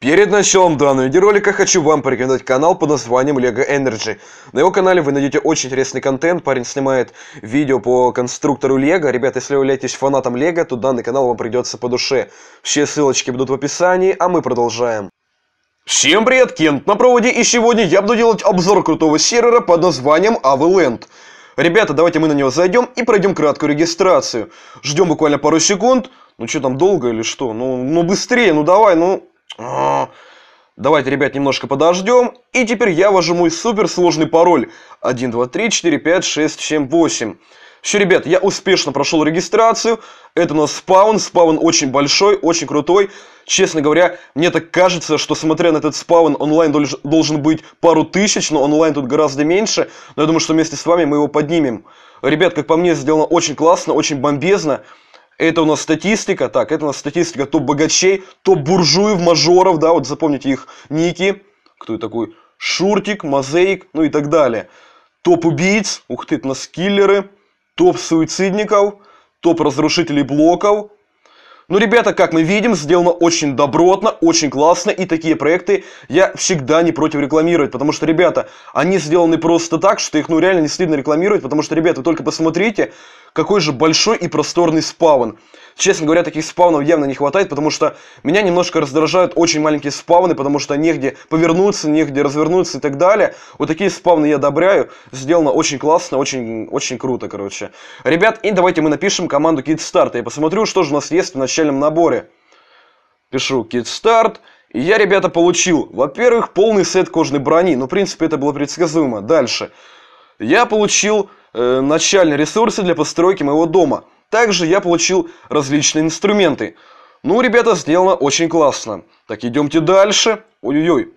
Перед началом данного видеоролика хочу вам порекомендовать канал под названием LEGO Energy. На его канале вы найдете очень интересный контент, парень снимает видео по конструктору Лего. Ребята, если вы являетесь фанатом Лего, то данный канал вам придется по душе. Все ссылочки будут в описании, а мы продолжаем. Всем привет, Кент на проводе, и сегодня я буду делать обзор крутого сервера под названием Avaland. Ребята, давайте мы на него зайдем и пройдем краткую регистрацию. Ждем буквально пару секунд. Ну что там, долго или что? Ну, ну быстрее, ну давай, ну... А, давайте, ребят, немножко подождем. И теперь я ввожу мой суперсложный пароль. 1, 2, 3, 4, 5, 6, 7, 8. Все, ребят, я успешно прошел регистрацию. Это у нас спаун. Спаун очень большой, очень крутой. Честно говоря, мне так кажется, что смотря на этот спаун, онлайн должен быть пару тысяч, но онлайн тут гораздо меньше. Но я думаю, что вместе с вами мы его поднимем. Ребят, как по мне, сделано очень классно, очень бомбезно. Это у нас статистика, так, это у нас статистика То богачей топ-буржуев, мажоров, да, вот запомните их ники. Кто такой? Шуртик, Мозаик, ну и так далее. Топ-убийц, ух ты, это у нас киллеры, топ-суицидников, топ-разрушителей блоков, ну, ребята, как мы видим, сделано очень добротно, очень классно, и такие проекты я всегда не против рекламировать, потому что, ребята, они сделаны просто так, что их, ну, реально не стыдно рекламировать, потому что, ребята, вы только посмотрите, какой же большой и просторный спавн. Честно говоря, таких спавнов явно не хватает, потому что меня немножко раздражают очень маленькие спавны, потому что негде повернуться, негде развернуться и так далее. Вот такие спавны я одобряю. Сделано очень классно, очень, очень круто, короче. Ребят, и давайте мы напишем команду Kidsstart. Я посмотрю, что же у нас есть в начальном наборе. Пишу Kidsstart. И я, ребята, получил, во-первых, полный сет кожной брони. Ну, в принципе, это было предсказуемо. Дальше. Я получил Э, начальные ресурсы для постройки моего дома. Также я получил различные инструменты. Ну, ребята, сделано очень классно. Так, идемте дальше. Ой-ой-ой.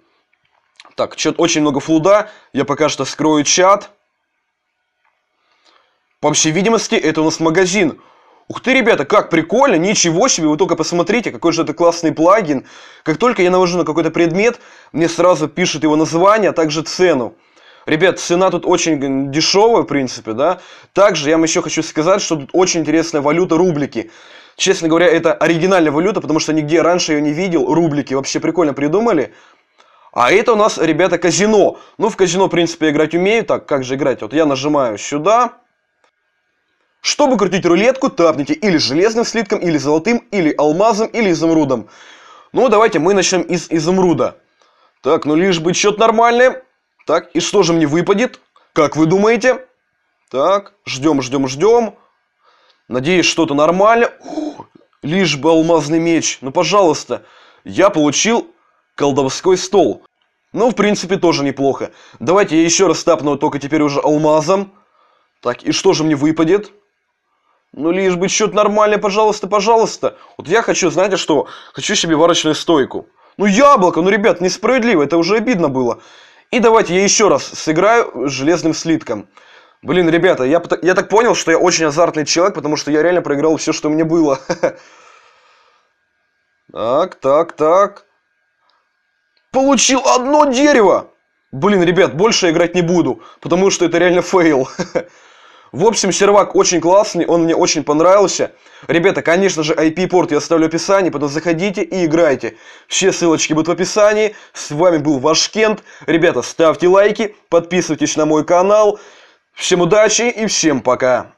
Так, чё-то очень много флуда. Я пока что скрою чат. По всей видимости, это у нас магазин. Ух ты, ребята, как прикольно, ничего себе, вы только посмотрите, какой же это классный плагин. Как только я навожу на какой-то предмет, мне сразу пишут его название, а также цену. Ребят, цена тут очень дешевая, в принципе, да. Также я вам еще хочу сказать, что тут очень интересная валюта рублики. Честно говоря, это оригинальная валюта, потому что нигде раньше ее не видел. Рублики вообще прикольно придумали. А это у нас, ребята, казино. Ну, в казино, в принципе, играть умею. Так, как же играть? Вот я нажимаю сюда. Чтобы крутить рулетку, тапните или железным слитком, или золотым, или алмазом, или изумрудом. Ну, давайте мы начнем из изумруда. Так, ну лишь бы счет нормальный. Так, и что же мне выпадет? Как вы думаете? Так, ждем, ждем, ждем. Надеюсь, что-то нормально. О, лишь бы алмазный меч. Ну, пожалуйста. Я получил колдовской стол. Ну, в принципе, тоже неплохо. Давайте я еще раз тапну, только теперь уже алмазом. Так, и что же мне выпадет? Ну, лишь бы счет то пожалуйста, пожалуйста. Вот я хочу, знаете что? Хочу себе варочную стойку. Ну, яблоко, ну, ребят, несправедливо, это уже обидно было. И давайте я еще раз сыграю с железным слитком. Блин, ребята, я, я так понял, что я очень азартный человек, потому что я реально проиграл все, что у меня было. Так, так, так. Получил одно дерево! Блин, ребят, больше играть не буду, потому что это реально фейл. В общем, сервак очень классный, он мне очень понравился. Ребята, конечно же, IP-порт я оставлю в описании, потом заходите и играйте. Все ссылочки будут в описании. С вами был ваш Кент. Ребята, ставьте лайки, подписывайтесь на мой канал. Всем удачи и всем пока.